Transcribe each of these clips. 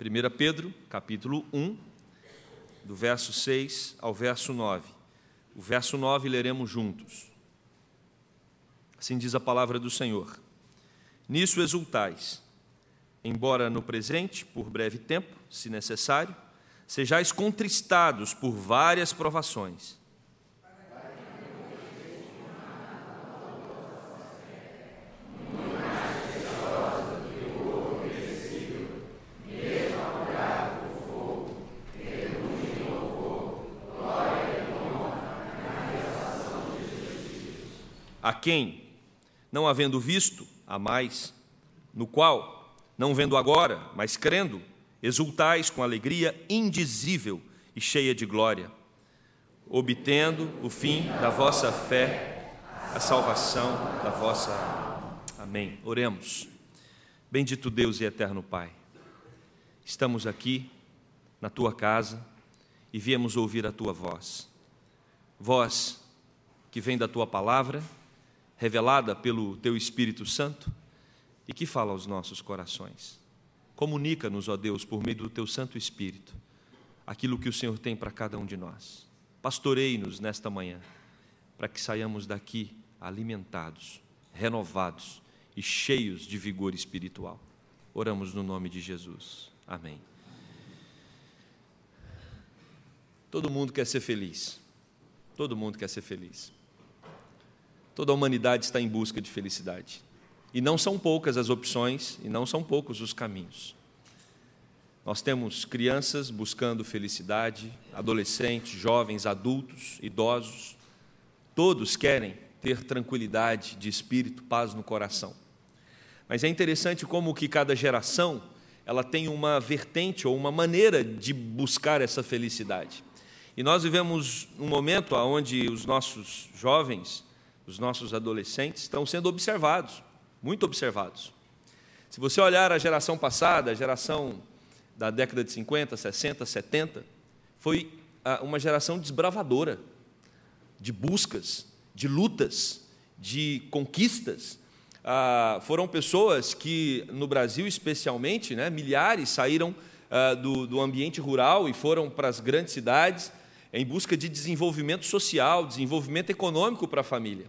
1 Pedro, capítulo 1, do verso 6 ao verso 9. O verso 9 leremos juntos. Assim diz a palavra do Senhor: Nisso exultais, embora no presente, por breve tempo, se necessário, sejais contristados por várias provações quem, não havendo visto, a mais, no qual, não vendo agora, mas crendo, exultais com alegria indizível e cheia de glória, obtendo o fim da vossa fé, a salvação da vossa Amém. Oremos. Bendito Deus e eterno Pai, estamos aqui na tua casa e viemos ouvir a tua voz. Voz que vem da tua palavra revelada pelo Teu Espírito Santo e que fala aos nossos corações. Comunica-nos, ó Deus, por meio do Teu Santo Espírito, aquilo que o Senhor tem para cada um de nós. Pastorei-nos nesta manhã, para que saiamos daqui alimentados, renovados e cheios de vigor espiritual. Oramos no nome de Jesus. Amém. Todo mundo quer ser feliz. Todo mundo quer ser feliz. Toda a humanidade está em busca de felicidade. E não são poucas as opções, e não são poucos os caminhos. Nós temos crianças buscando felicidade, adolescentes, jovens, adultos, idosos. Todos querem ter tranquilidade de espírito, paz no coração. Mas é interessante como que cada geração ela tem uma vertente ou uma maneira de buscar essa felicidade. E nós vivemos um momento onde os nossos jovens os nossos adolescentes estão sendo observados, muito observados. Se você olhar a geração passada, a geração da década de 50, 60, 70, foi ah, uma geração desbravadora, de buscas, de lutas, de conquistas. Ah, foram pessoas que, no Brasil especialmente, né, milhares saíram ah, do, do ambiente rural e foram para as grandes cidades em busca de desenvolvimento social, desenvolvimento econômico para a família.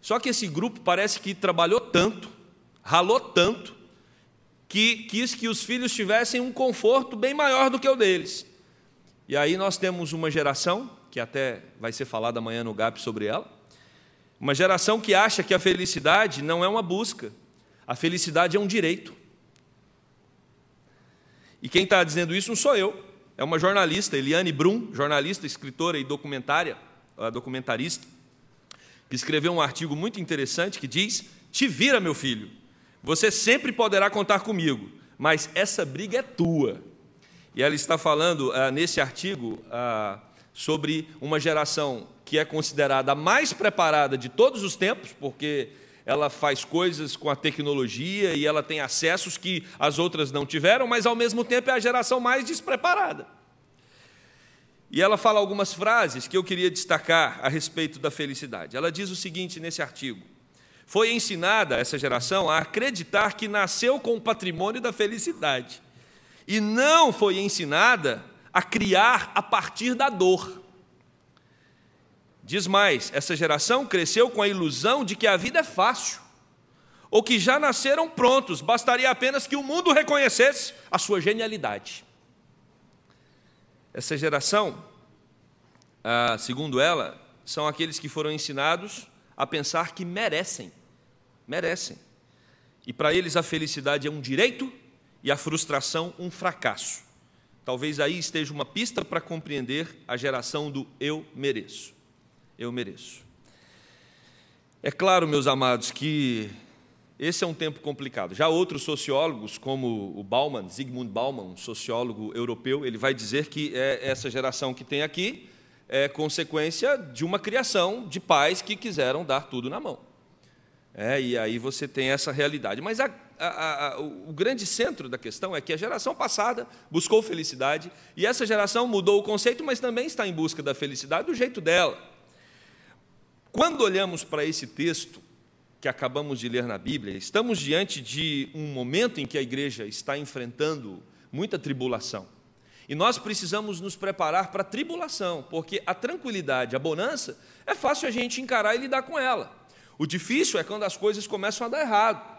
Só que esse grupo parece que trabalhou tanto, ralou tanto, que quis que os filhos tivessem um conforto bem maior do que o deles. E aí nós temos uma geração, que até vai ser falada amanhã no GAP sobre ela, uma geração que acha que a felicidade não é uma busca, a felicidade é um direito. E quem está dizendo isso não sou eu, é uma jornalista, Eliane Brum, jornalista, escritora e documentária, ah, documentarista, que escreveu um artigo muito interessante que diz: Te vira, meu filho, você sempre poderá contar comigo, mas essa briga é tua. E ela está falando ah, nesse artigo ah, sobre uma geração que é considerada a mais preparada de todos os tempos, porque ela faz coisas com a tecnologia e ela tem acessos que as outras não tiveram, mas ao mesmo tempo é a geração mais despreparada. E ela fala algumas frases que eu queria destacar a respeito da felicidade. Ela diz o seguinte nesse artigo: Foi ensinada essa geração a acreditar que nasceu com o patrimônio da felicidade, e não foi ensinada a criar a partir da dor. Diz mais: essa geração cresceu com a ilusão de que a vida é fácil, ou que já nasceram prontos, bastaria apenas que o mundo reconhecesse a sua genialidade. Essa geração, ah, segundo ela, são aqueles que foram ensinados a pensar que merecem, merecem. E para eles a felicidade é um direito e a frustração um fracasso. Talvez aí esteja uma pista para compreender a geração do eu mereço eu mereço. É claro, meus amados, que esse é um tempo complicado. Já outros sociólogos, como o Bauman, Zygmunt Bauman, um sociólogo europeu, ele vai dizer que é essa geração que tem aqui é consequência de uma criação de pais que quiseram dar tudo na mão. É, e aí você tem essa realidade. Mas a, a, a, o grande centro da questão é que a geração passada buscou felicidade e essa geração mudou o conceito, mas também está em busca da felicidade do jeito dela. Quando olhamos para esse texto que acabamos de ler na Bíblia, estamos diante de um momento em que a igreja está enfrentando muita tribulação. E nós precisamos nos preparar para a tribulação, porque a tranquilidade, a bonança, é fácil a gente encarar e lidar com ela. O difícil é quando as coisas começam a dar errado.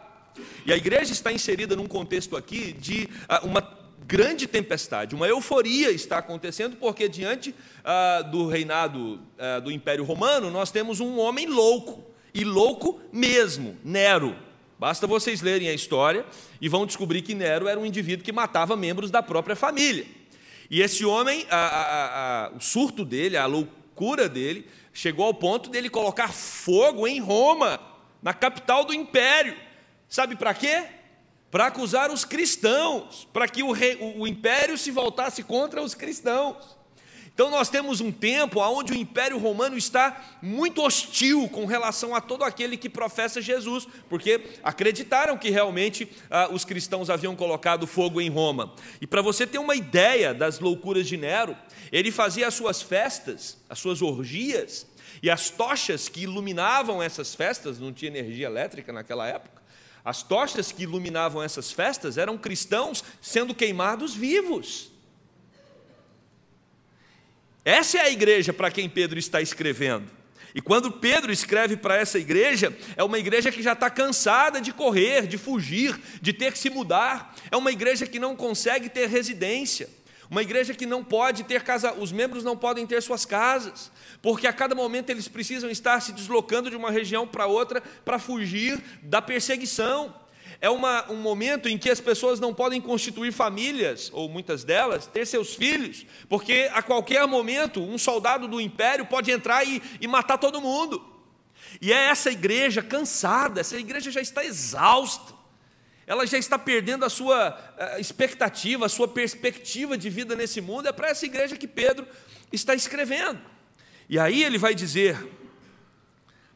E a igreja está inserida num contexto aqui de ah, uma grande tempestade, uma euforia está acontecendo, porque diante ah, do reinado ah, do Império Romano, nós temos um homem louco, e louco mesmo, Nero. Basta vocês lerem a história e vão descobrir que Nero era um indivíduo que matava membros da própria família. E esse homem, a, a, a, o surto dele, a loucura dele, chegou ao ponto dele colocar fogo em Roma, na capital do império. Sabe para quê? para acusar os cristãos, para que o, rei, o, o império se voltasse contra os cristãos. Então nós temos um tempo onde o Império Romano está muito hostil com relação a todo aquele que professa Jesus, porque acreditaram que realmente ah, os cristãos haviam colocado fogo em Roma. E para você ter uma ideia das loucuras de Nero, ele fazia as suas festas, as suas orgias, e as tochas que iluminavam essas festas, não tinha energia elétrica naquela época, as tochas que iluminavam essas festas eram cristãos sendo queimados vivos. Essa é a igreja para quem Pedro está escrevendo. E quando Pedro escreve para essa igreja, é uma igreja que já está cansada de correr, de fugir, de ter que se mudar, é uma igreja que não consegue ter residência. Uma igreja que não pode ter casa, os membros não podem ter suas casas, porque a cada momento eles precisam estar se deslocando de uma região para outra para fugir da perseguição. É uma, um momento em que as pessoas não podem constituir famílias, ou muitas delas, ter seus filhos, porque a qualquer momento um soldado do império pode entrar e, e matar todo mundo. E é essa igreja cansada, essa igreja já está exausta ela já está perdendo a sua eh, expectativa, a sua perspectiva de vida nesse mundo, é para essa igreja que Pedro está escrevendo. E aí ele vai dizer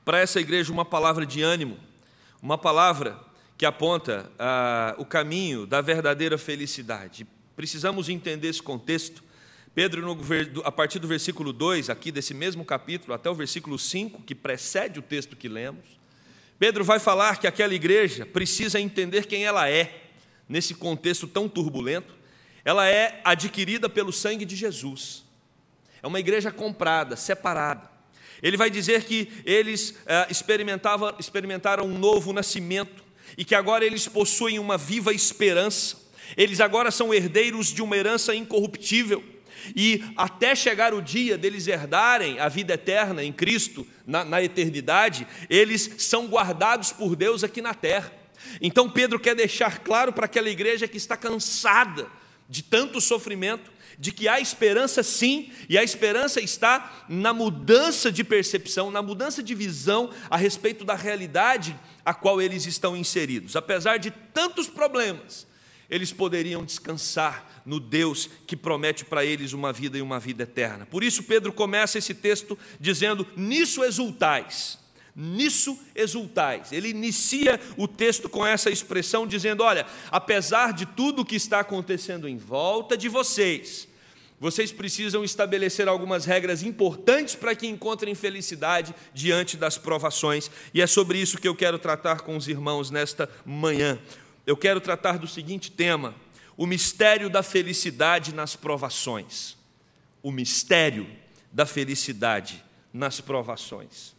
para essa igreja uma palavra de ânimo, uma palavra que aponta ah, o caminho da verdadeira felicidade. Precisamos entender esse contexto. Pedro, no, a partir do versículo 2, aqui desse mesmo capítulo, até o versículo 5, que precede o texto que lemos, Pedro vai falar que aquela igreja precisa entender quem ela é, nesse contexto tão turbulento. Ela é adquirida pelo sangue de Jesus. É uma igreja comprada, separada. Ele vai dizer que eles eh, experimentavam, experimentaram um novo nascimento e que agora eles possuem uma viva esperança. Eles agora são herdeiros de uma herança incorruptível. E até chegar o dia deles herdarem a vida eterna em Cristo, na, na eternidade, eles são guardados por Deus aqui na terra. Então Pedro quer deixar claro para aquela igreja que está cansada de tanto sofrimento, de que há esperança sim, e a esperança está na mudança de percepção, na mudança de visão a respeito da realidade a qual eles estão inseridos. Apesar de tantos problemas, eles poderiam descansar no Deus que promete para eles uma vida e uma vida eterna. Por isso, Pedro começa esse texto dizendo: Nisso exultais, nisso exultais. Ele inicia o texto com essa expressão, dizendo: Olha, apesar de tudo o que está acontecendo em volta de vocês, vocês precisam estabelecer algumas regras importantes para que encontrem felicidade diante das provações, e é sobre isso que eu quero tratar com os irmãos nesta manhã eu quero tratar do seguinte tema: o mistério da felicidade nas provações. O mistério da felicidade nas provações.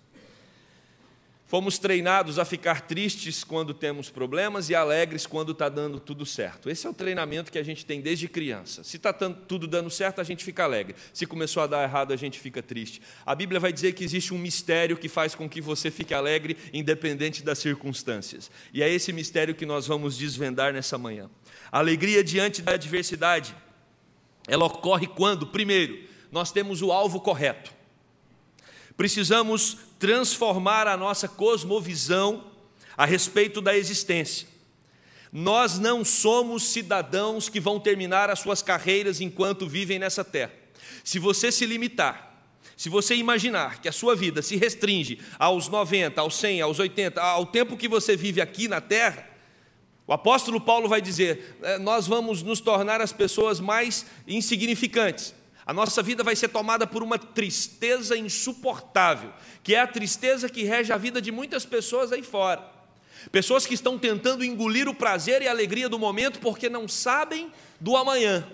Fomos treinados a ficar tristes quando temos problemas e alegres quando está dando tudo certo. Esse é o treinamento que a gente tem desde criança. Se está tudo dando certo, a gente fica alegre. Se começou a dar errado, a gente fica triste. A Bíblia vai dizer que existe um mistério que faz com que você fique alegre, independente das circunstâncias. E é esse mistério que nós vamos desvendar nessa manhã. alegria diante da adversidade, ela ocorre quando, primeiro, nós temos o alvo correto precisamos transformar a nossa cosmovisão a respeito da existência. Nós não somos cidadãos que vão terminar as suas carreiras enquanto vivem nessa terra. Se você se limitar, se você imaginar que a sua vida se restringe aos 90, aos 100, aos 80, ao tempo que você vive aqui na terra, o apóstolo Paulo vai dizer: é, nós vamos nos tornar as pessoas mais insignificantes. A nossa vida vai ser tomada por uma tristeza insuportável, que é a tristeza que rege a vida de muitas pessoas aí fora. Pessoas que estão tentando engolir o prazer e a alegria do momento porque não sabem do amanhã.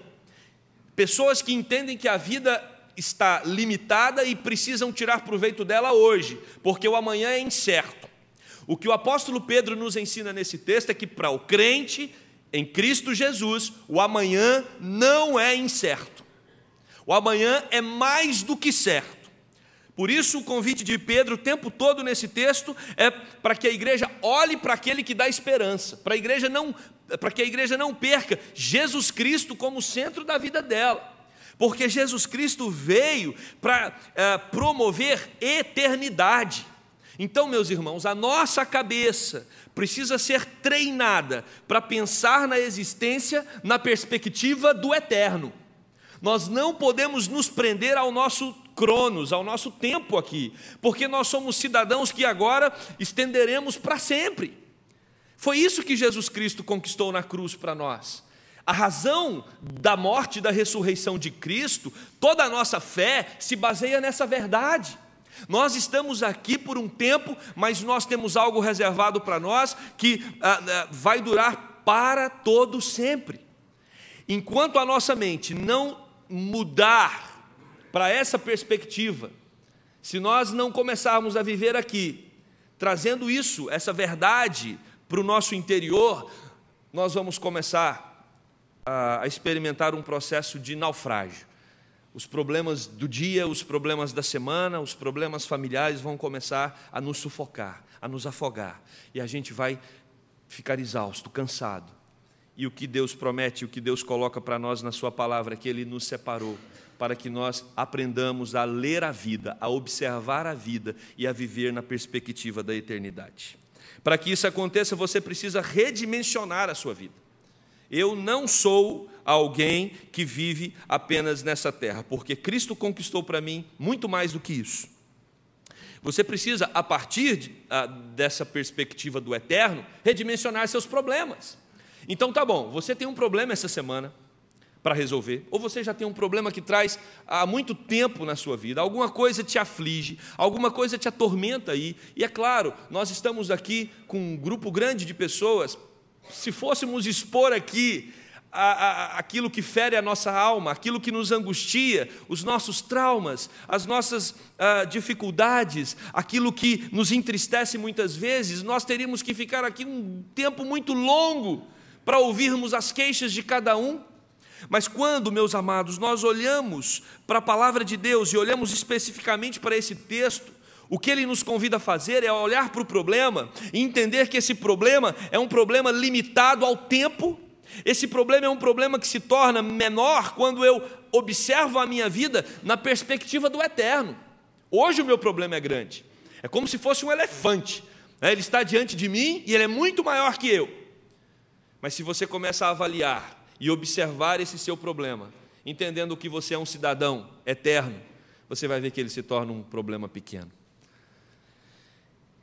Pessoas que entendem que a vida está limitada e precisam tirar proveito dela hoje, porque o amanhã é incerto. O que o apóstolo Pedro nos ensina nesse texto é que para o crente em Cristo Jesus, o amanhã não é incerto. O amanhã é mais do que certo. Por isso, o convite de Pedro o tempo todo nesse texto é para que a igreja olhe para aquele que dá esperança, para a igreja não, para que a igreja não perca Jesus Cristo como centro da vida dela. Porque Jesus Cristo veio para é, promover eternidade. Então, meus irmãos, a nossa cabeça precisa ser treinada para pensar na existência na perspectiva do eterno. Nós não podemos nos prender ao nosso cronos, ao nosso tempo aqui, porque nós somos cidadãos que agora estenderemos para sempre. Foi isso que Jesus Cristo conquistou na cruz para nós. A razão da morte e da ressurreição de Cristo, toda a nossa fé se baseia nessa verdade. Nós estamos aqui por um tempo, mas nós temos algo reservado para nós que ah, ah, vai durar para todo sempre. Enquanto a nossa mente não mudar para essa perspectiva, se nós não começarmos a viver aqui, trazendo isso, essa verdade, para o nosso interior, nós vamos começar a experimentar um processo de naufrágio. Os problemas do dia, os problemas da semana, os problemas familiares vão começar a nos sufocar, a nos afogar, e a gente vai ficar exausto, cansado e o que Deus promete, o que Deus coloca para nós na Sua palavra, que Ele nos separou, para que nós aprendamos a ler a vida, a observar a vida e a viver na perspectiva da eternidade. Para que isso aconteça, você precisa redimensionar a sua vida. Eu não sou alguém que vive apenas nessa terra, porque Cristo conquistou para mim muito mais do que isso. Você precisa, a partir de, a, dessa perspectiva do eterno, redimensionar seus problemas. Então tá bom, você tem um problema essa semana para resolver, ou você já tem um problema que traz há muito tempo na sua vida, alguma coisa te aflige, alguma coisa te atormenta aí. E é claro, nós estamos aqui com um grupo grande de pessoas. Se fôssemos expor aqui a, a, aquilo que fere a nossa alma, aquilo que nos angustia, os nossos traumas, as nossas ah, dificuldades, aquilo que nos entristece muitas vezes, nós teríamos que ficar aqui um tempo muito longo para ouvirmos as queixas de cada um. Mas quando, meus amados, nós olhamos para a palavra de Deus e olhamos especificamente para esse texto, o que ele nos convida a fazer é olhar para o problema e entender que esse problema é um problema limitado ao tempo. Esse problema é um problema que se torna menor quando eu observo a minha vida na perspectiva do eterno. Hoje o meu problema é grande. É como se fosse um elefante. É, ele está diante de mim e ele é muito maior que eu. Mas se você começa a avaliar e observar esse seu problema, entendendo que você é um cidadão eterno, você vai ver que ele se torna um problema pequeno.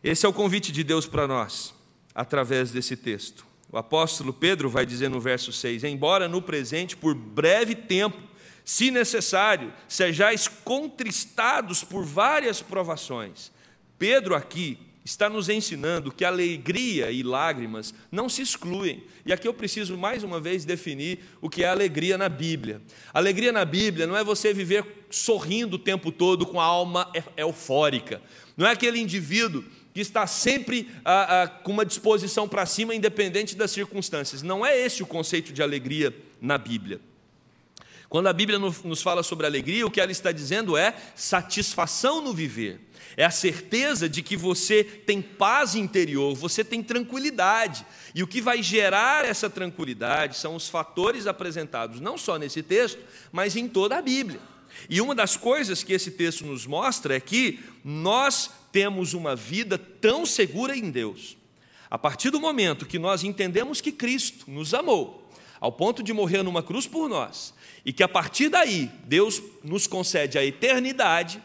Esse é o convite de Deus para nós, através desse texto. O apóstolo Pedro vai dizer no verso 6: Embora no presente, por breve tempo, se necessário, sejais contristados por várias provações. Pedro aqui está nos ensinando que alegria e lágrimas não se excluem. E aqui eu preciso mais uma vez definir o que é alegria na Bíblia. Alegria na Bíblia não é você viver sorrindo o tempo todo com a alma eufórica. Não é aquele indivíduo que está sempre ah, ah, com uma disposição para cima, independente das circunstâncias. Não é esse o conceito de alegria na Bíblia. Quando a Bíblia nos fala sobre alegria, o que ela está dizendo é satisfação no viver, é a certeza de que você tem paz interior, você tem tranquilidade. E o que vai gerar essa tranquilidade são os fatores apresentados não só nesse texto, mas em toda a Bíblia. E uma das coisas que esse texto nos mostra é que nós temos uma vida tão segura em Deus. A partir do momento que nós entendemos que Cristo nos amou, ao ponto de morrer numa cruz por nós, e que a partir daí, Deus nos concede a eternidade.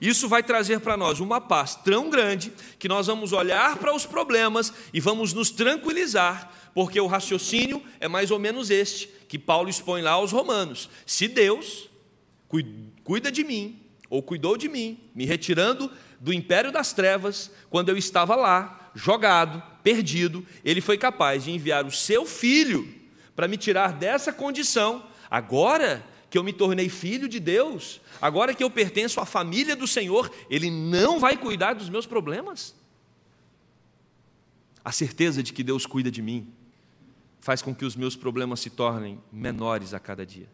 Isso vai trazer para nós uma paz tão grande que nós vamos olhar para os problemas e vamos nos tranquilizar, porque o raciocínio é mais ou menos este que Paulo expõe lá aos Romanos: se Deus cuida de mim, ou cuidou de mim, me retirando do império das trevas, quando eu estava lá, jogado, perdido, ele foi capaz de enviar o seu filho para me tirar dessa condição Agora que eu me tornei filho de Deus, agora que eu pertenço à família do Senhor, Ele não vai cuidar dos meus problemas. A certeza de que Deus cuida de mim faz com que os meus problemas se tornem menores a cada dia.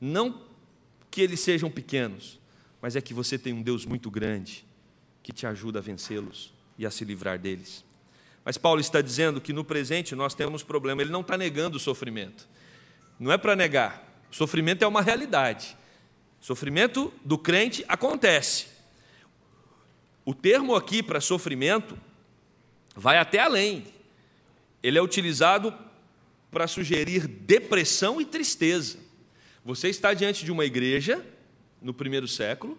Não que eles sejam pequenos, mas é que você tem um Deus muito grande que te ajuda a vencê-los e a se livrar deles. Mas Paulo está dizendo que no presente nós temos problema, ele não está negando o sofrimento não é para negar. O sofrimento é uma realidade. O sofrimento do crente acontece. O termo aqui para sofrimento vai até além. Ele é utilizado para sugerir depressão e tristeza. Você está diante de uma igreja no primeiro século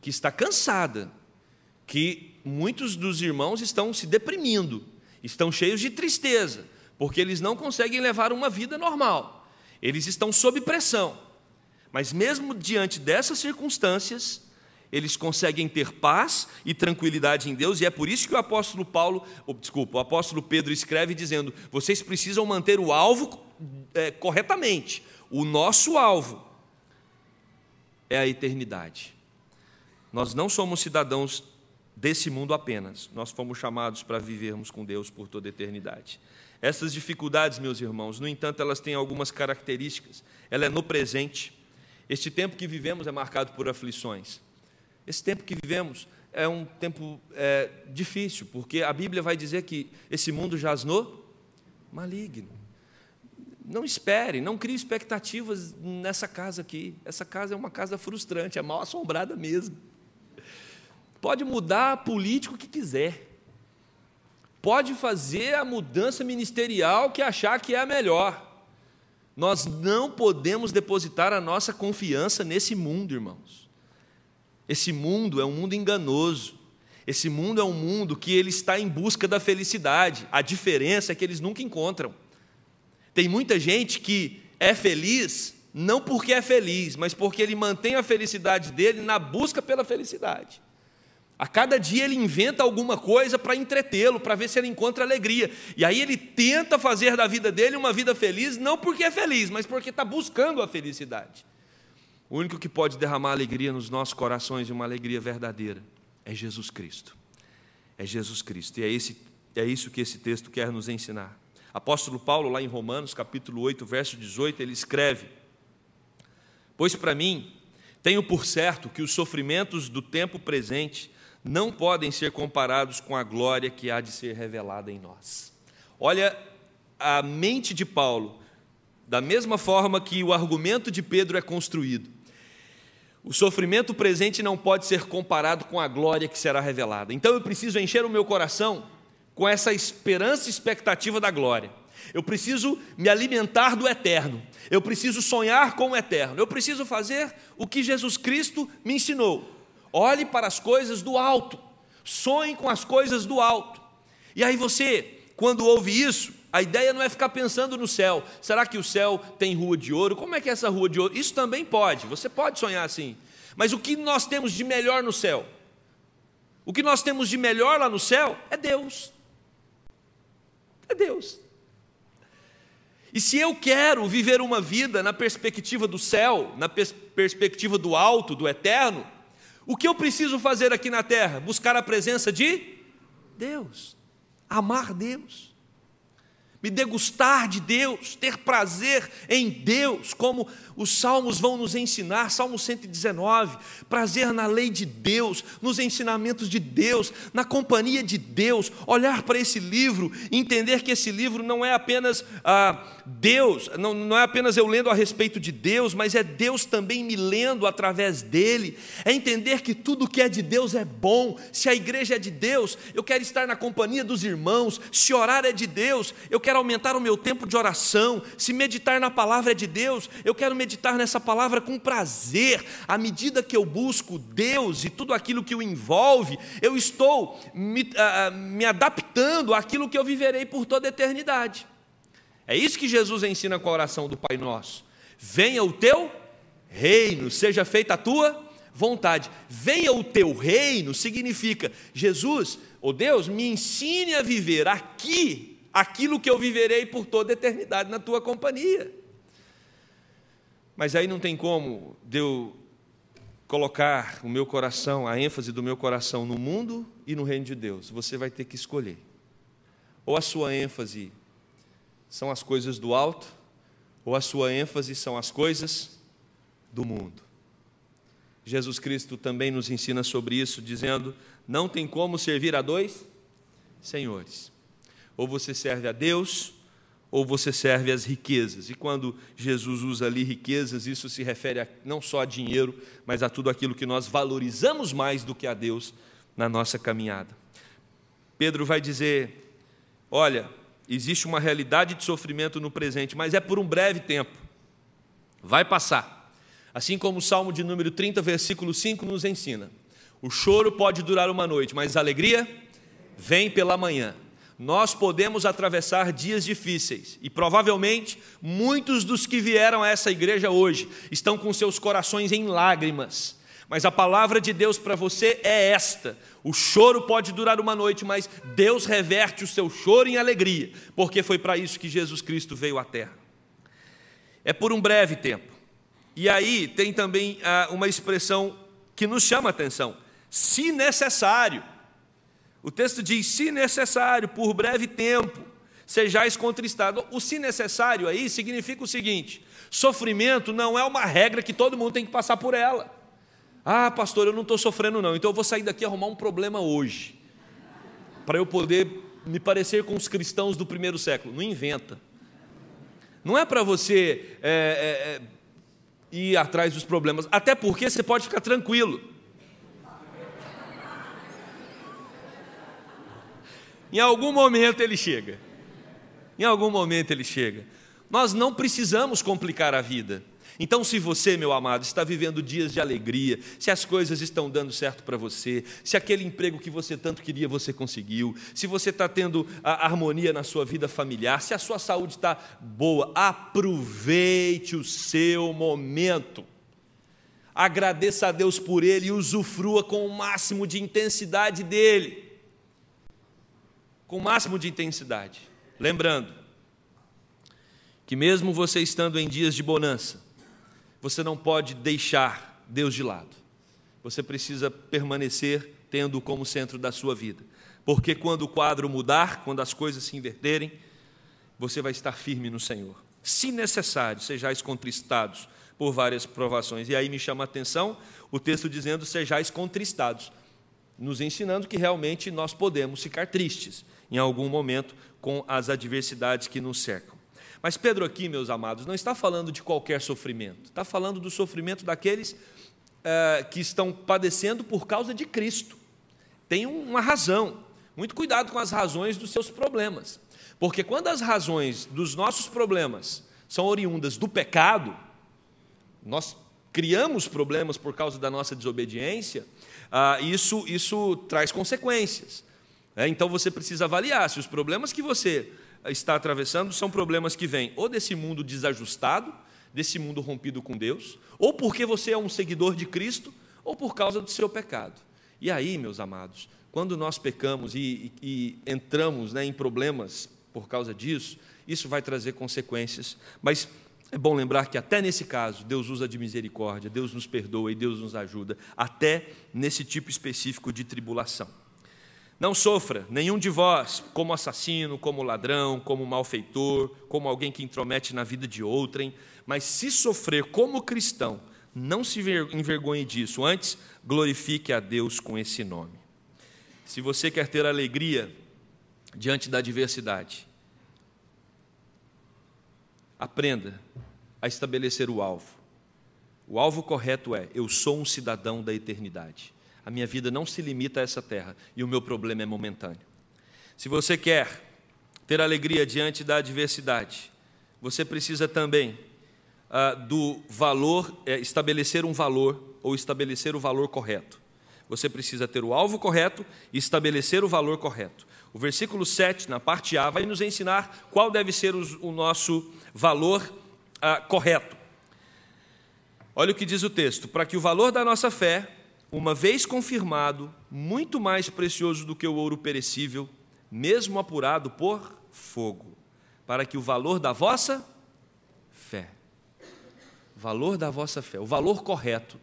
que está cansada, que muitos dos irmãos estão se deprimindo, estão cheios de tristeza, porque eles não conseguem levar uma vida normal. Eles estão sob pressão, mas mesmo diante dessas circunstâncias, eles conseguem ter paz e tranquilidade em Deus, e é por isso que o apóstolo Paulo, desculpa, o apóstolo Pedro escreve dizendo: vocês precisam manter o alvo é, corretamente. O nosso alvo é a eternidade. Nós não somos cidadãos desse mundo apenas, nós fomos chamados para vivermos com Deus por toda a eternidade. Essas dificuldades, meus irmãos, no entanto, elas têm algumas características. Ela é no presente. Este tempo que vivemos é marcado por aflições. Esse tempo que vivemos é um tempo é, difícil, porque a Bíblia vai dizer que esse mundo jaz no maligno. Não espere, não crie expectativas nessa casa aqui. Essa casa é uma casa frustrante, é mal assombrada mesmo. Pode mudar político que quiser pode fazer a mudança ministerial que achar que é a melhor. Nós não podemos depositar a nossa confiança nesse mundo, irmãos. Esse mundo é um mundo enganoso. Esse mundo é um mundo que ele está em busca da felicidade. A diferença é que eles nunca encontram. Tem muita gente que é feliz não porque é feliz, mas porque ele mantém a felicidade dele na busca pela felicidade. A cada dia ele inventa alguma coisa para entretê-lo, para ver se ele encontra alegria. E aí ele tenta fazer da vida dele uma vida feliz, não porque é feliz, mas porque está buscando a felicidade. O único que pode derramar alegria nos nossos corações e uma alegria verdadeira é Jesus Cristo. É Jesus Cristo. E é, esse, é isso que esse texto quer nos ensinar. Apóstolo Paulo, lá em Romanos, capítulo 8, verso 18, ele escreve: Pois para mim, tenho por certo que os sofrimentos do tempo presente não podem ser comparados com a glória que há de ser revelada em nós. Olha a mente de Paulo, da mesma forma que o argumento de Pedro é construído. O sofrimento presente não pode ser comparado com a glória que será revelada. Então eu preciso encher o meu coração com essa esperança e expectativa da glória. Eu preciso me alimentar do eterno. Eu preciso sonhar com o eterno. Eu preciso fazer o que Jesus Cristo me ensinou. Olhe para as coisas do alto. Sonhe com as coisas do alto. E aí você, quando ouve isso, a ideia não é ficar pensando no céu. Será que o céu tem rua de ouro? Como é que é essa rua de ouro? Isso também pode. Você pode sonhar assim. Mas o que nós temos de melhor no céu? O que nós temos de melhor lá no céu é Deus. É Deus. E se eu quero viver uma vida na perspectiva do céu, na pers perspectiva do alto, do eterno, o que eu preciso fazer aqui na terra? Buscar a presença de Deus, amar Deus me degustar de Deus, ter prazer em Deus, como os salmos vão nos ensinar, Salmo 119, prazer na lei de Deus, nos ensinamentos de Deus, na companhia de Deus, olhar para esse livro, entender que esse livro não é apenas ah, Deus, não, não é apenas eu lendo a respeito de Deus, mas é Deus também me lendo através dele, é entender que tudo que é de Deus é bom, se a igreja é de Deus, eu quero estar na companhia dos irmãos, se orar é de Deus, eu quero quero aumentar o meu tempo de oração, se meditar na palavra de Deus, eu quero meditar nessa palavra com prazer. À medida que eu busco Deus e tudo aquilo que o envolve, eu estou me, uh, me adaptando àquilo que eu viverei por toda a eternidade. É isso que Jesus ensina com a oração do Pai Nosso. Venha o teu reino, seja feita a tua vontade. Venha o teu reino significa Jesus, ou oh Deus, me ensine a viver aqui aquilo que eu viverei por toda a eternidade na tua companhia. Mas aí não tem como eu colocar o meu coração, a ênfase do meu coração no mundo e no reino de Deus. Você vai ter que escolher. Ou a sua ênfase são as coisas do alto, ou a sua ênfase são as coisas do mundo. Jesus Cristo também nos ensina sobre isso, dizendo: não tem como servir a dois senhores. Ou você serve a Deus, ou você serve às riquezas. E quando Jesus usa ali riquezas, isso se refere a, não só a dinheiro, mas a tudo aquilo que nós valorizamos mais do que a Deus na nossa caminhada. Pedro vai dizer: Olha, existe uma realidade de sofrimento no presente, mas é por um breve tempo. Vai passar. Assim como o Salmo de número 30, versículo 5 nos ensina: O choro pode durar uma noite, mas a alegria vem pela manhã. Nós podemos atravessar dias difíceis e provavelmente muitos dos que vieram a essa igreja hoje estão com seus corações em lágrimas. Mas a palavra de Deus para você é esta: o choro pode durar uma noite, mas Deus reverte o seu choro em alegria, porque foi para isso que Jesus Cristo veio à terra. É por um breve tempo. E aí tem também ah, uma expressão que nos chama a atenção: se necessário. O texto diz: se necessário, por breve tempo, sejais contristado. O se necessário aí significa o seguinte: sofrimento não é uma regra que todo mundo tem que passar por ela. Ah, pastor, eu não estou sofrendo, não, então eu vou sair daqui arrumar um problema hoje, para eu poder me parecer com os cristãos do primeiro século. Não inventa. Não é para você é, é, ir atrás dos problemas, até porque você pode ficar tranquilo. Em algum momento ele chega. Em algum momento ele chega. Nós não precisamos complicar a vida. Então, se você, meu amado, está vivendo dias de alegria, se as coisas estão dando certo para você, se aquele emprego que você tanto queria você conseguiu, se você está tendo harmonia na sua vida familiar, se a sua saúde está boa, aproveite o seu momento. Agradeça a Deus por ele e usufrua com o máximo de intensidade dele com o máximo de intensidade. Lembrando que, mesmo você estando em dias de bonança, você não pode deixar Deus de lado. Você precisa permanecer tendo como centro da sua vida. Porque quando o quadro mudar, quando as coisas se inverterem, você vai estar firme no Senhor. Se necessário, sejais contristados por várias provações. E aí me chama a atenção o texto dizendo: sejais contristados, nos ensinando que realmente nós podemos ficar tristes em algum momento com as adversidades que nos cercam. Mas Pedro, aqui, meus amados, não está falando de qualquer sofrimento, está falando do sofrimento daqueles eh, que estão padecendo por causa de Cristo. Tem uma razão. Muito cuidado com as razões dos seus problemas, porque quando as razões dos nossos problemas são oriundas do pecado, nós criamos problemas por causa da nossa desobediência, ah, isso, isso traz consequências. É, então você precisa avaliar se os problemas que você eh, está atravessando são problemas que vêm ou desse mundo desajustado, desse mundo rompido com Deus, ou porque você é um seguidor de Cristo, ou por causa do seu pecado. E aí, meus amados, quando nós pecamos e, e, e entramos né, em problemas por causa disso, isso vai trazer consequências. Mas é bom lembrar que até nesse caso, Deus usa de misericórdia, Deus nos perdoa e Deus nos ajuda, até nesse tipo específico de tribulação. Não sofra nenhum de vós como assassino, como ladrão, como malfeitor, como alguém que intromete na vida de outrem, mas se sofrer como cristão, não se envergonhe disso, antes glorifique a Deus com esse nome. Se você quer ter alegria diante da adversidade, aprenda a estabelecer o alvo. O alvo correto é: eu sou um cidadão da eternidade a minha vida não se limita a essa terra e o meu problema é momentâneo. Se você quer ter alegria diante da adversidade, você precisa também ah, do valor, é, estabelecer um valor ou estabelecer o valor correto. Você precisa ter o alvo correto e estabelecer o valor correto. O versículo 7, na parte A, vai nos ensinar qual deve ser os, o nosso valor ah, correto. Olha o que diz o texto: para que o valor da nossa fé uma vez confirmado, muito mais precioso do que o ouro perecível, mesmo apurado por fogo, para que o valor da vossa fé, valor da vossa fé, o valor correto,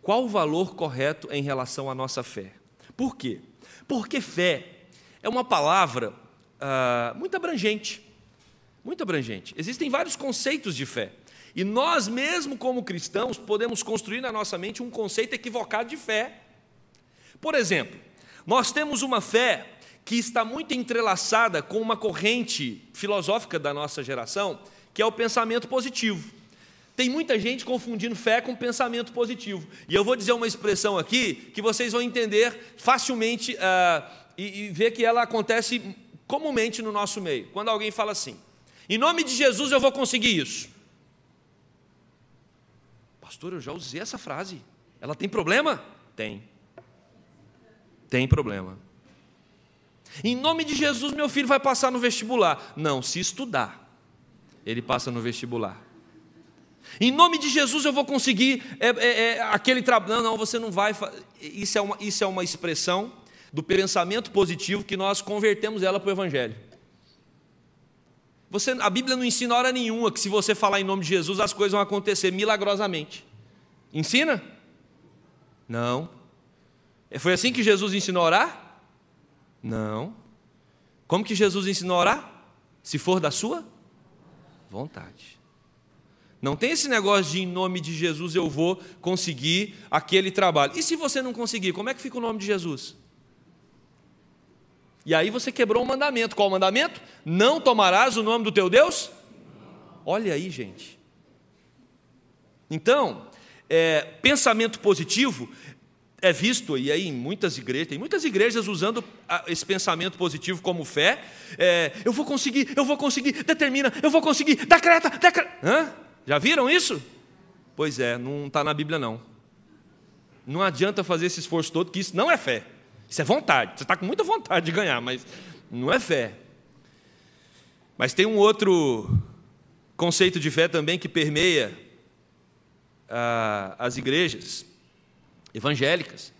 qual o valor correto em relação à nossa fé? Por quê? Porque fé é uma palavra ah, muito abrangente, muito abrangente. Existem vários conceitos de fé. E nós mesmo como cristãos podemos construir na nossa mente um conceito equivocado de fé. Por exemplo, nós temos uma fé que está muito entrelaçada com uma corrente filosófica da nossa geração, que é o pensamento positivo. Tem muita gente confundindo fé com pensamento positivo. E eu vou dizer uma expressão aqui que vocês vão entender facilmente uh, e, e ver que ela acontece comumente no nosso meio. Quando alguém fala assim: em nome de Jesus eu vou conseguir isso. Pastor, eu já usei essa frase. Ela tem problema? Tem. Tem problema. Em nome de Jesus, meu filho vai passar no vestibular. Não, se estudar, ele passa no vestibular. Em nome de Jesus, eu vou conseguir é, é, é, aquele trabalho. Não, não, você não vai. Isso é, uma, isso é uma expressão do pensamento positivo que nós convertemos ela para o Evangelho. Você, a Bíblia não ensina hora nenhuma que se você falar em nome de Jesus as coisas vão acontecer milagrosamente. Ensina? Não. É, foi assim que Jesus ensinou a orar? Não. Como que Jesus ensinou a orar? Se for da sua vontade. Não tem esse negócio de em nome de Jesus eu vou conseguir aquele trabalho. E se você não conseguir, como é que fica o nome de Jesus? E aí você quebrou o mandamento. Qual o mandamento? Não tomarás o nome do teu Deus? Olha aí, gente. Então, é, pensamento positivo é visto, e aí em muitas igrejas, tem muitas igrejas usando esse pensamento positivo como fé. É, eu vou conseguir, eu vou conseguir, determina, eu vou conseguir, decreta, decreta. Hã? Já viram isso? Pois é, não está na Bíblia não. Não adianta fazer esse esforço todo, que isso não é fé. Isso é vontade. Você está com muita vontade de ganhar, mas não é fé. Mas tem um outro conceito de fé também que permeia ah, as igrejas evangélicas,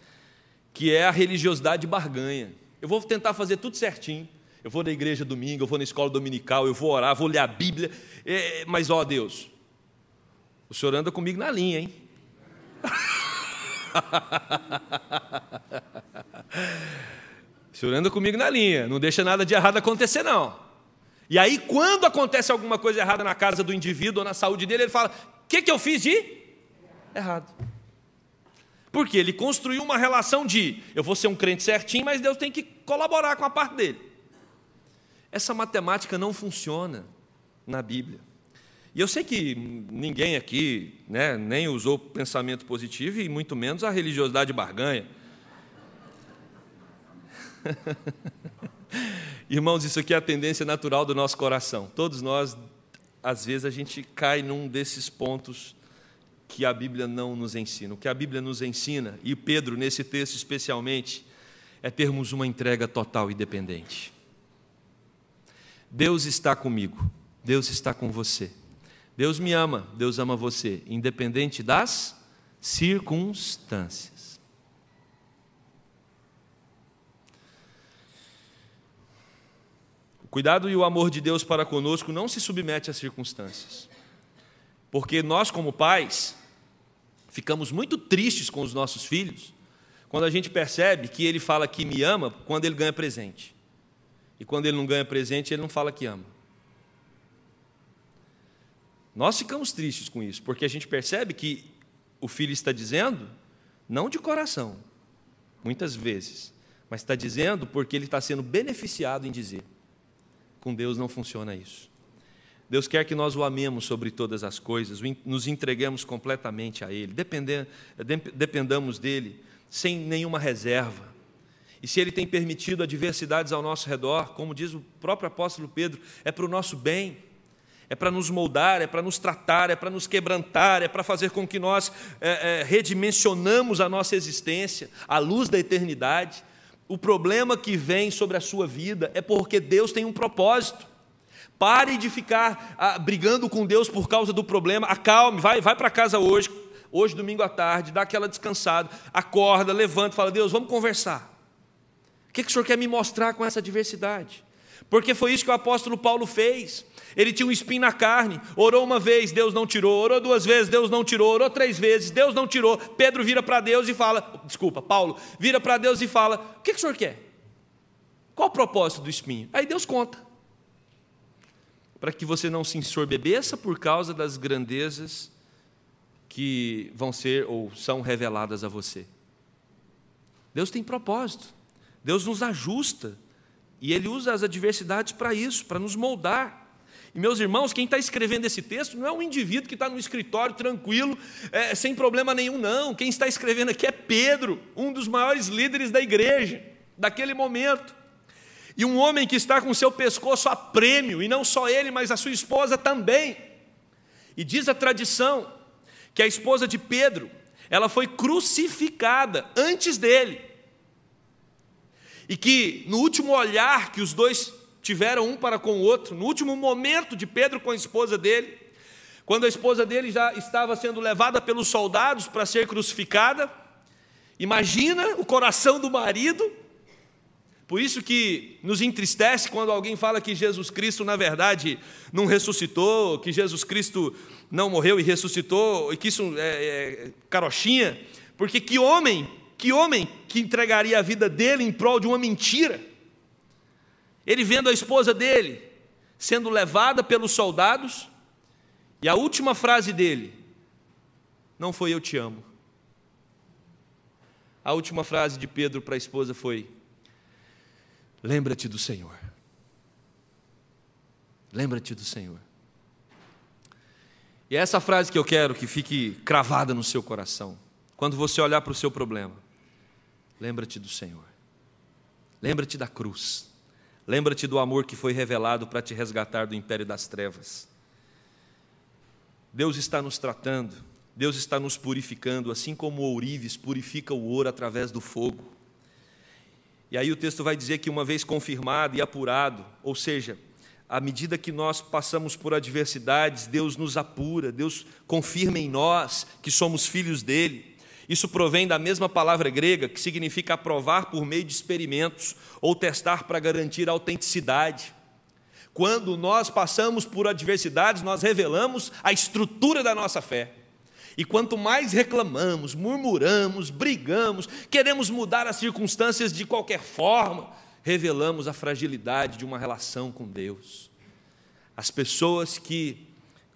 que é a religiosidade de barganha. Eu vou tentar fazer tudo certinho. Eu vou na igreja domingo, eu vou na escola dominical, eu vou orar, vou ler a Bíblia. É, mas, ó Deus, o senhor anda comigo na linha, hein? Senhor é comigo na linha, não deixa nada de errado acontecer, não. E aí, quando acontece alguma coisa errada na casa do indivíduo ou na saúde dele, ele fala: O que, que eu fiz de errado? Porque ele construiu uma relação de: Eu vou ser um crente certinho, mas Deus tem que colaborar com a parte dele. Essa matemática não funciona na Bíblia. E eu sei que ninguém aqui né, nem usou pensamento positivo e muito menos a religiosidade barganha. Irmãos, isso aqui é a tendência natural do nosso coração. Todos nós, às vezes, a gente cai num desses pontos que a Bíblia não nos ensina. O que a Bíblia nos ensina, e Pedro, nesse texto especialmente, é termos uma entrega total e dependente. Deus está comigo, Deus está com você. Deus me ama, Deus ama você, independente das circunstâncias. cuidado e o amor de Deus para conosco não se submete às circunstâncias. Porque nós, como pais, ficamos muito tristes com os nossos filhos quando a gente percebe que ele fala que me ama quando ele ganha presente. E quando ele não ganha presente, ele não fala que ama. Nós ficamos tristes com isso, porque a gente percebe que o filho está dizendo, não de coração, muitas vezes, mas está dizendo porque ele está sendo beneficiado em dizer. Com Deus não funciona isso. Deus quer que nós o amemos sobre todas as coisas, nos entreguemos completamente a Ele, dependamos dEle sem nenhuma reserva. E se Ele tem permitido adversidades ao nosso redor, como diz o próprio apóstolo Pedro, é para o nosso bem, é para nos moldar, é para nos tratar, é para nos quebrantar, é para fazer com que nós é, é, redimensionamos a nossa existência à luz da eternidade o problema que vem sobre a sua vida é porque Deus tem um propósito. Pare de ficar ah, brigando com Deus por causa do problema. Acalme, vai, vai para casa hoje, hoje domingo à tarde, dá aquela descansada, acorda, levanta, fala: Deus, vamos conversar. O que, que o senhor quer me mostrar com essa diversidade? porque foi isso que o apóstolo Paulo fez. Ele tinha um espinho na carne, orou uma vez, Deus não tirou, orou duas vezes, Deus não tirou, orou três vezes, Deus não tirou. Pedro vira para Deus e fala: desculpa, Paulo, vira para Deus e fala: o que, que o senhor quer? Qual o propósito do espinho? Aí Deus conta. Para que você não se ensorbebeça por causa das grandezas que vão ser ou são reveladas a você. Deus tem propósito. Deus nos ajusta e ele usa as adversidades para isso, para nos moldar. E meus irmãos, quem está escrevendo esse texto não é um indivíduo que está no escritório tranquilo, é, sem problema nenhum, não. Quem está escrevendo aqui é Pedro, um dos maiores líderes da igreja, daquele momento. E um homem que está com seu pescoço a prêmio, e não só ele, mas a sua esposa também. E diz a tradição que a esposa de Pedro, ela foi crucificada antes dele. E que no último olhar que os dois tiveram um para com o outro, no último momento de Pedro com a esposa dele, quando a esposa dele já estava sendo levada pelos soldados para ser crucificada, imagina o coração do marido. Por isso que nos entristece quando alguém fala que Jesus Cristo, na verdade, não ressuscitou, que Jesus Cristo não morreu e ressuscitou, e que isso é, é carochinha, porque que homem que homem que entregaria a vida dele em prol de uma mentira? Ele vendo a esposa dele sendo levada pelos soldados, e a última frase dele: Não foi eu te amo. A última frase de Pedro para a esposa foi: Lembra-te do Senhor. Lembra-te do Senhor. E é essa frase que eu quero que fique cravada no seu coração, quando você olhar para o seu problema. Lembra-te do Senhor. Lembra-te da cruz. Lembra-te do amor que foi revelado para te resgatar do império das trevas. Deus está nos tratando, Deus está nos purificando, assim como o ourives purifica o ouro através do fogo. E aí o texto vai dizer que uma vez confirmado e apurado, ou seja, à medida que nós passamos por adversidades, Deus nos apura, Deus confirma em nós que somos filhos dele. Isso provém da mesma palavra grega que significa aprovar por meio de experimentos ou testar para garantir a autenticidade. Quando nós passamos por adversidades, nós revelamos a estrutura da nossa fé. E quanto mais reclamamos, murmuramos, brigamos, queremos mudar as circunstâncias de qualquer forma, revelamos a fragilidade de uma relação com Deus. As pessoas que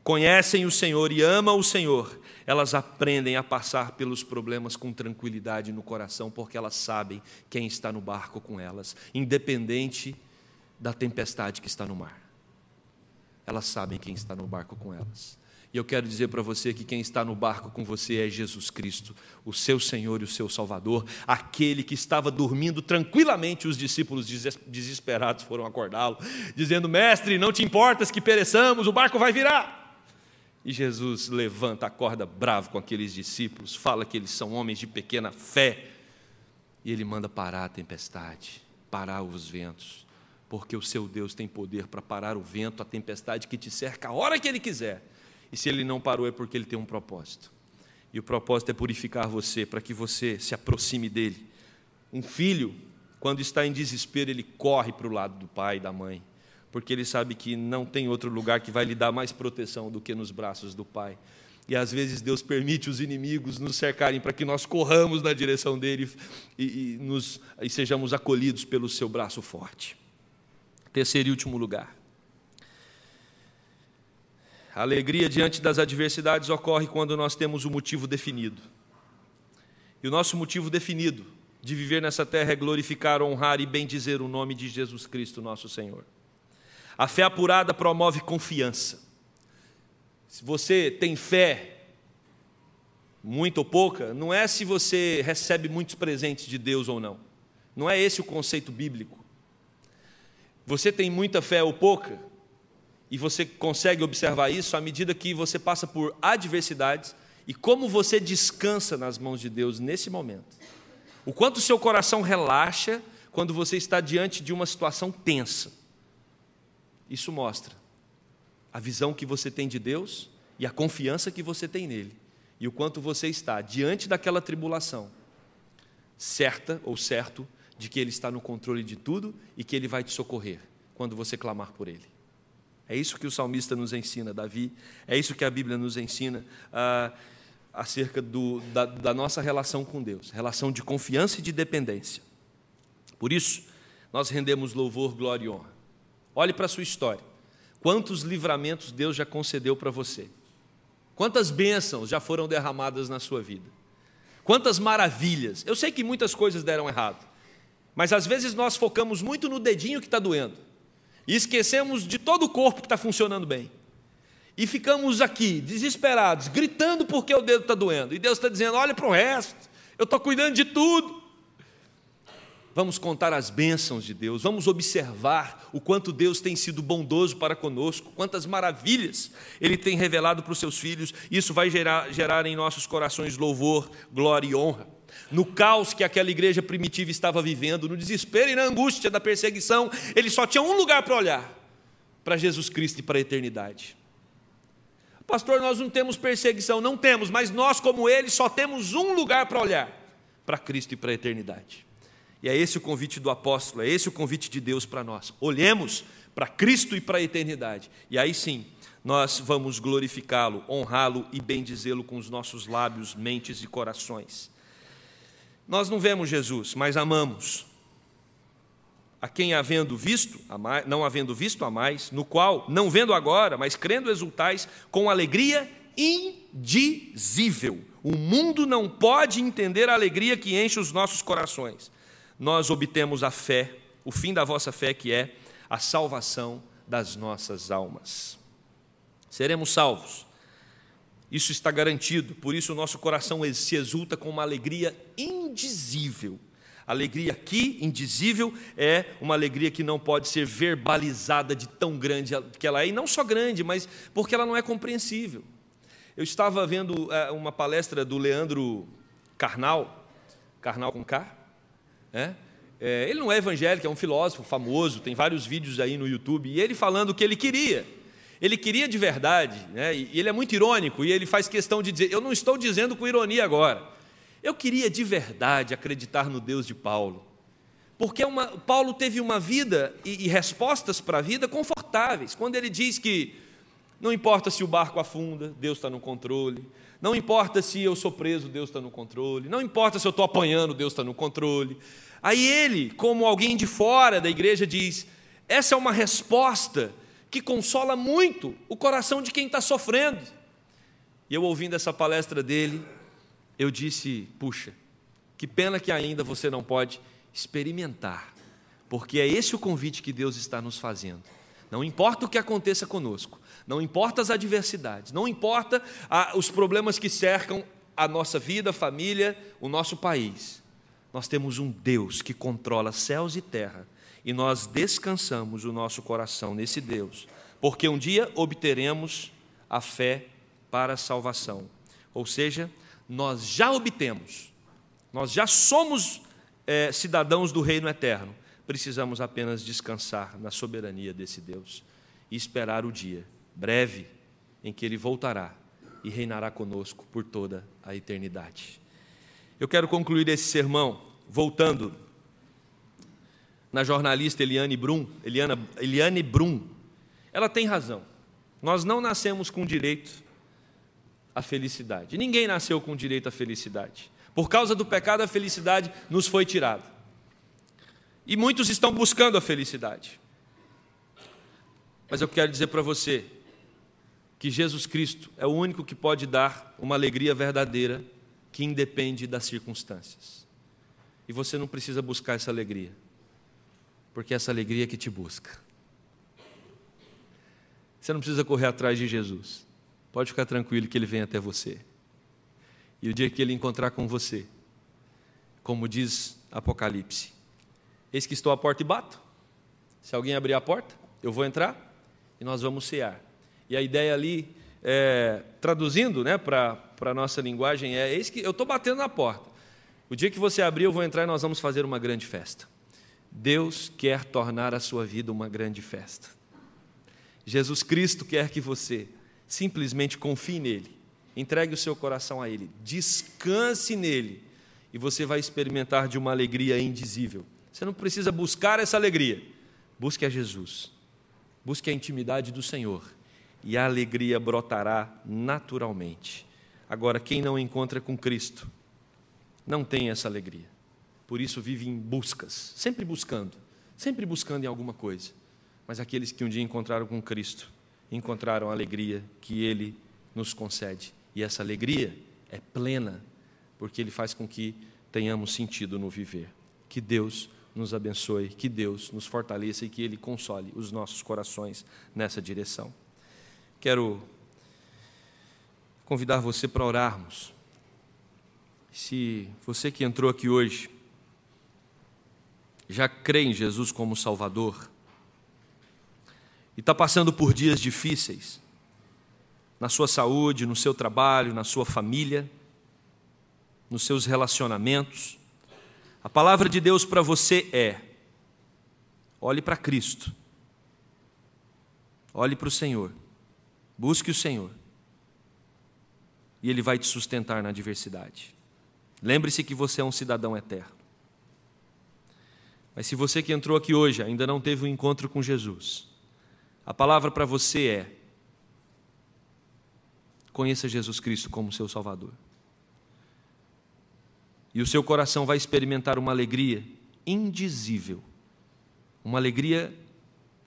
conhecem o Senhor e amam o Senhor, elas aprendem a passar pelos problemas com tranquilidade no coração, porque elas sabem quem está no barco com elas, independente da tempestade que está no mar. Elas sabem quem está no barco com elas. E eu quero dizer para você que quem está no barco com você é Jesus Cristo, o seu Senhor e o seu Salvador, aquele que estava dormindo tranquilamente, os discípulos desesperados foram acordá-lo, dizendo: Mestre, não te importas que pereçamos, o barco vai virar. E Jesus levanta, acorda bravo com aqueles discípulos, fala que eles são homens de pequena fé. E ele manda parar a tempestade, parar os ventos, porque o seu Deus tem poder para parar o vento, a tempestade que te cerca a hora que ele quiser. E se ele não parou é porque ele tem um propósito. E o propósito é purificar você, para que você se aproxime dele. Um filho, quando está em desespero, ele corre para o lado do pai e da mãe porque ele sabe que não tem outro lugar que vai lhe dar mais proteção do que nos braços do Pai. E às vezes Deus permite os inimigos nos cercarem para que nós corramos na direção dele e, e, nos, e sejamos acolhidos pelo seu braço forte. Terceiro e último lugar. A alegria diante das adversidades ocorre quando nós temos um motivo definido. E o nosso motivo definido de viver nessa terra é glorificar, honrar e bendizer o nome de Jesus Cristo, nosso Senhor. A fé apurada promove confiança. Se você tem fé, muito ou pouca, não é se você recebe muitos presentes de Deus ou não. Não é esse o conceito bíblico. Você tem muita fé ou pouca, e você consegue observar isso à medida que você passa por adversidades e como você descansa nas mãos de Deus nesse momento. O quanto seu coração relaxa quando você está diante de uma situação tensa. Isso mostra a visão que você tem de Deus e a confiança que você tem nele, e o quanto você está diante daquela tribulação, certa ou certo de que ele está no controle de tudo e que ele vai te socorrer quando você clamar por ele. É isso que o salmista nos ensina, Davi, é isso que a Bíblia nos ensina ah, acerca do, da, da nossa relação com Deus, relação de confiança e de dependência. Por isso, nós rendemos louvor, glória e honra. Olhe para a sua história. Quantos livramentos Deus já concedeu para você? Quantas bênçãos já foram derramadas na sua vida? Quantas maravilhas? Eu sei que muitas coisas deram errado, mas às vezes nós focamos muito no dedinho que está doendo e esquecemos de todo o corpo que está funcionando bem. E ficamos aqui, desesperados, gritando porque o dedo está doendo. E Deus está dizendo: olha para o resto, eu estou cuidando de tudo vamos contar as bênçãos de Deus, vamos observar o quanto Deus tem sido bondoso para conosco, quantas maravilhas Ele tem revelado para os seus filhos. Isso vai gerar, gerar em nossos corações louvor, glória e honra. No caos que aquela igreja primitiva estava vivendo, no desespero e na angústia da perseguição, Ele só tinha um lugar para olhar: para Jesus Cristo e para a eternidade. Pastor, nós não temos perseguição, não temos, mas nós, como Ele, só temos um lugar para olhar: para Cristo e para a eternidade. E é esse o convite do apóstolo, é esse o convite de Deus para nós. Olhemos para Cristo e para a eternidade. E aí sim, nós vamos glorificá-lo, honrá-lo e bendizê-lo com os nossos lábios, mentes e corações. Nós não vemos Jesus, mas amamos. A quem havendo visto, não havendo visto a mais, no qual, não vendo agora, mas crendo exultais, com alegria indizível. O mundo não pode entender a alegria que enche os nossos corações nós obtemos a fé, o fim da vossa fé, que é a salvação das nossas almas. Seremos salvos. Isso está garantido, por isso o nosso coração se exulta com uma alegria indizível. Alegria aqui, indizível, é uma alegria que não pode ser verbalizada de tão grande que ela é, e não só grande, mas porque ela não é compreensível. Eu estava vendo eh, uma palestra do Leandro Carnal, Carnal com K, né? É, ele não é evangélico, é um filósofo famoso, tem vários vídeos aí no YouTube, e ele falando o que ele queria. Ele queria de verdade, né? e ele é muito irônico, e ele faz questão de dizer: Eu não estou dizendo com ironia agora. Eu queria de verdade acreditar no Deus de Paulo, porque uma, Paulo teve uma vida e, e respostas para a vida confortáveis. Quando ele diz que não importa se o barco afunda, Deus está no controle, não importa se eu sou preso, Deus está no controle. Não importa se eu estou apanhando, Deus está no controle. Aí ele, como alguém de fora da igreja, diz: essa é uma resposta que consola muito o coração de quem está sofrendo. E eu, ouvindo essa palestra dele, eu disse: puxa, que pena que ainda você não pode experimentar, porque é esse o convite que Deus está nos fazendo não importa o que aconteça conosco, não importa as adversidades, não importa a, ah, os problemas que cercam a nossa vida, a família, o nosso país. Nós temos um Deus que controla céus e terra e nós descansamos o nosso coração nesse Deus, porque um dia obteremos a fé para a salvação. Ou seja, nós já obtemos, nós já somos é, cidadãos do reino eterno, Precisamos apenas descansar na soberania desse Deus e esperar o dia breve em que ele voltará e reinará conosco por toda a eternidade. Eu quero concluir esse sermão voltando na jornalista Eliane Brum, Eliana, Eliane Brum. Ela tem razão. Nós não nascemos com direito à felicidade. Ninguém nasceu com direito à felicidade. Por causa do pecado, a felicidade nos foi tirada. E muitos estão buscando a felicidade. Mas eu quero dizer para você que Jesus Cristo é o único que pode dar uma alegria verdadeira que independe das circunstâncias. E você não precisa buscar essa alegria, porque é essa alegria é que te busca. Você não precisa correr atrás de Jesus. Pode ficar tranquilo que ele vem até você. E o dia que ele encontrar com você, como diz Apocalipse, Eis que estou à porta e bato. Se alguém abrir a porta, eu vou entrar e nós vamos cear. E a ideia ali, é, traduzindo né, para a nossa linguagem, é: eis que eu estou batendo na porta. O dia que você abrir, eu vou entrar e nós vamos fazer uma grande festa. Deus quer tornar a sua vida uma grande festa. Jesus Cristo quer que você simplesmente confie nele, entregue o seu coração a ele, descanse nele, e você vai experimentar de uma alegria indizível. Você não precisa buscar essa alegria. Busque a Jesus. Busque a intimidade do Senhor. E a alegria brotará naturalmente. Agora, quem não encontra com Cristo, não tem essa alegria. Por isso vive em buscas, sempre buscando, sempre buscando em alguma coisa. Mas aqueles que um dia encontraram com Cristo, encontraram a alegria que Ele nos concede. E essa alegria é plena, porque Ele faz com que tenhamos sentido no viver. Que Deus nos abençoe, que Deus nos fortaleça e que Ele console os nossos corações nessa direção. Quero convidar você para orarmos. Se você que entrou aqui hoje já crê em Jesus como Salvador e está passando por dias difíceis, na sua saúde, no seu trabalho, na sua família, nos seus relacionamentos, a palavra de Deus para você é: olhe para Cristo, olhe para o Senhor, busque o Senhor, e Ele vai te sustentar na adversidade. Lembre-se que você é um cidadão eterno. Mas se você que entrou aqui hoje ainda não teve um encontro com Jesus, a palavra para você é: conheça Jesus Cristo como seu Salvador e o seu coração vai experimentar uma alegria indizível, uma alegria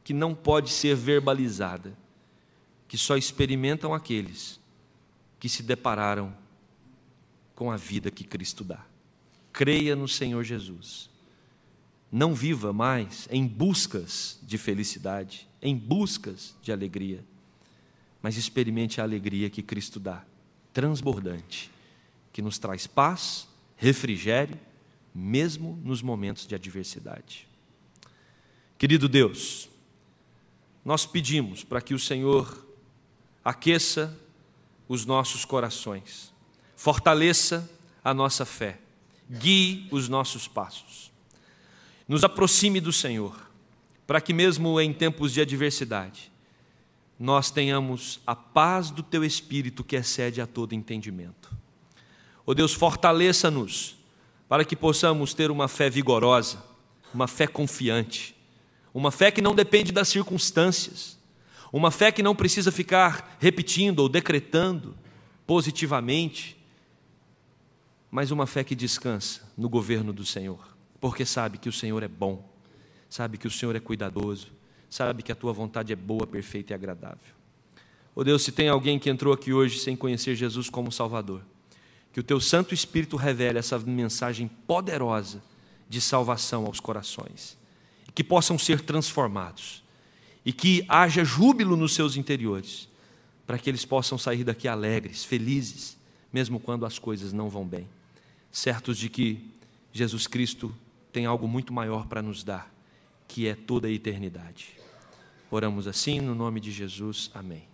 que não pode ser verbalizada, que só experimentam aqueles que se depararam com a vida que Cristo dá. Creia no Senhor Jesus. Não viva mais em buscas de felicidade, em buscas de alegria, mas experimente a alegria que Cristo dá, transbordante, que nos traz paz refrigere mesmo nos momentos de adversidade. Querido Deus, nós pedimos para que o Senhor aqueça os nossos corações, fortaleça a nossa fé, guie os nossos passos, nos aproxime do Senhor, para que, mesmo em tempos de adversidade, nós tenhamos a paz do Teu Espírito que excede a todo entendimento. Ó oh Deus, fortaleça-nos para que possamos ter uma fé vigorosa, uma fé confiante, uma fé que não depende das circunstâncias, uma fé que não precisa ficar repetindo ou decretando positivamente, mas uma fé que descansa no governo do Senhor, porque sabe que o Senhor é bom, sabe que o Senhor é cuidadoso, sabe que a tua vontade é boa, perfeita e agradável. Ó oh Deus, se tem alguém que entrou aqui hoje sem conhecer Jesus como Salvador, que o teu Santo Espírito revele essa mensagem poderosa de salvação aos corações, que possam ser transformados e que haja júbilo nos seus interiores, para que eles possam sair daqui alegres, felizes, mesmo quando as coisas não vão bem, certos de que Jesus Cristo tem algo muito maior para nos dar, que é toda a eternidade. Oramos assim no nome de Jesus. Amém.